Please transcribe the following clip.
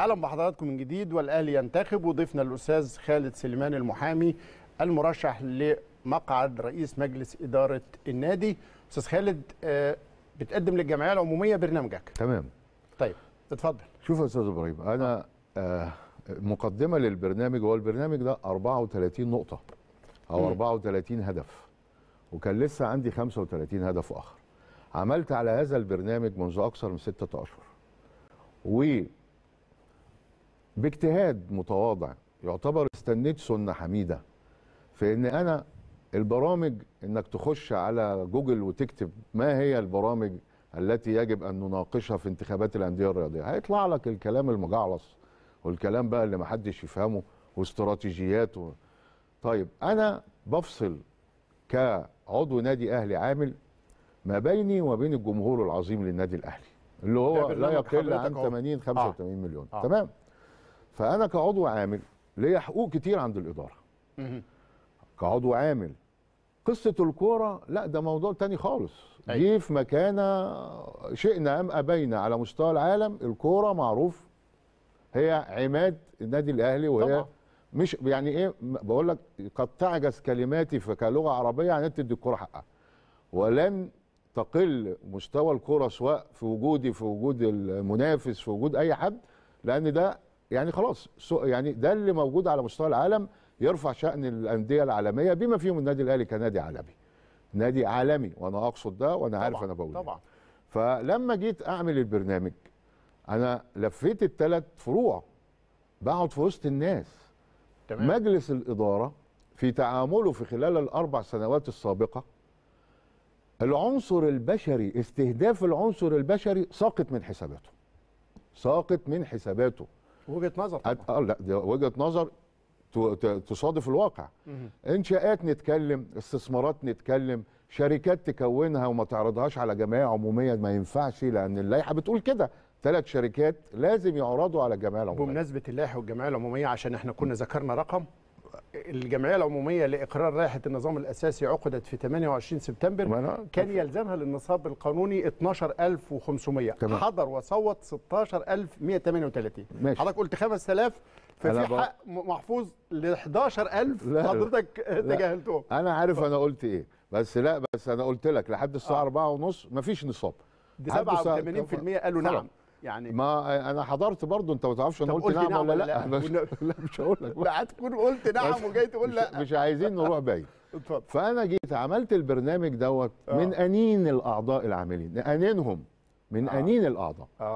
اهلا بحضراتكم من جديد والاهلي ينتخب وضيفنا الاستاذ خالد سليمان المحامي المرشح لمقعد رئيس مجلس اداره النادي استاذ خالد آه، بتقدم للجمعيه العموميه برنامجك تمام طيب اتفضل شوف يا استاذ ابراهيم انا آه. آه، مقدمه للبرنامج هو البرنامج ده 34 نقطه او 34 هدف وكان لسه عندي 35 هدف اخر عملت على هذا البرنامج منذ اكثر من 6 اشهر و باجتهاد متواضع يعتبر استنيت سنه حميده في ان انا البرامج انك تخش على جوجل وتكتب ما هي البرامج التي يجب ان نناقشها في انتخابات الانديه الرياضيه هيطلع لك الكلام المجعلص والكلام بقى اللي محدش يفهمه واستراتيجيات و... طيب انا بفصل كعضو نادي اهلي عامل ما بيني وبين الجمهور العظيم للنادي الاهلي اللي هو لا يقل عن 80 85 آه. مليون آه. تمام فانا كعضو عامل ليا حقوق كتير عند الاداره كعضو عامل قصه الكوره لا ده موضوع تاني خالص أي. أيوة. دي في مكانه شئنا ام ابينا على مستوى العالم الكوره معروف هي عماد النادي الاهلي وهي طبعا. مش يعني ايه بقول لك قد تعجز كلماتي كلغه عربيه عن تدي الكوره حقها ولن تقل مستوى الكوره سواء في وجودي في وجود المنافس في وجود اي حد لان ده يعني خلاص يعني ده اللي موجود على مستوى العالم يرفع شأن الأندية العالمية بما فيهم النادي الأهلي كنادي عالمي نادي عالمي وأنا أقصد ده وأنا عارف أنا بقول إيه. طبعا فلما جيت أعمل البرنامج أنا لفيت الثلاث فروع بقعد في وسط الناس تمام. مجلس الإدارة في تعامله في خلال الأربع سنوات السابقة العنصر البشري استهداف العنصر البشري ساقط من حساباته ساقط من حساباته وجهه نظر طبعا اه لا وجهه نظر تصادف الواقع انشاءات نتكلم استثمارات نتكلم شركات تكونها وما تعرضهاش على جمعيه عموميه ما ينفعش لان اللائحه بتقول كده ثلاث شركات لازم يعرضوا على الجمعيه العموميه بمناسبه اللائحه والجمعيه العموميه عشان احنا كنا ذكرنا رقم الجمعيه العموميه لاقرار رائحة النظام الاساسي عقدت في 28 سبتمبر كان يلزمها للنصاب القانوني 12500 حضر وصوت 16138 ماشي حضرتك قلت 5000 ففي حق محفوظ ل 11000 حضرتك تجاهلتهم انا عارف انا قلت ايه بس لا بس انا قلت لك لحد الساعه 4 آه. ونص مفيش نصاب 87% قالوا نعم يعني ما انا حضرت برضه انت ما تعرفش انا قلت, نعم, نعم ولا لا لا, لا, لا مش هقول لك نعم لا هتكون قلت نعم وجاي تقول لا مش, مش عايزين نروح بعيد اتفضل فانا جيت عملت البرنامج دوت من آه. انين الاعضاء العاملين انينهم من آه. انين الاعضاء آه.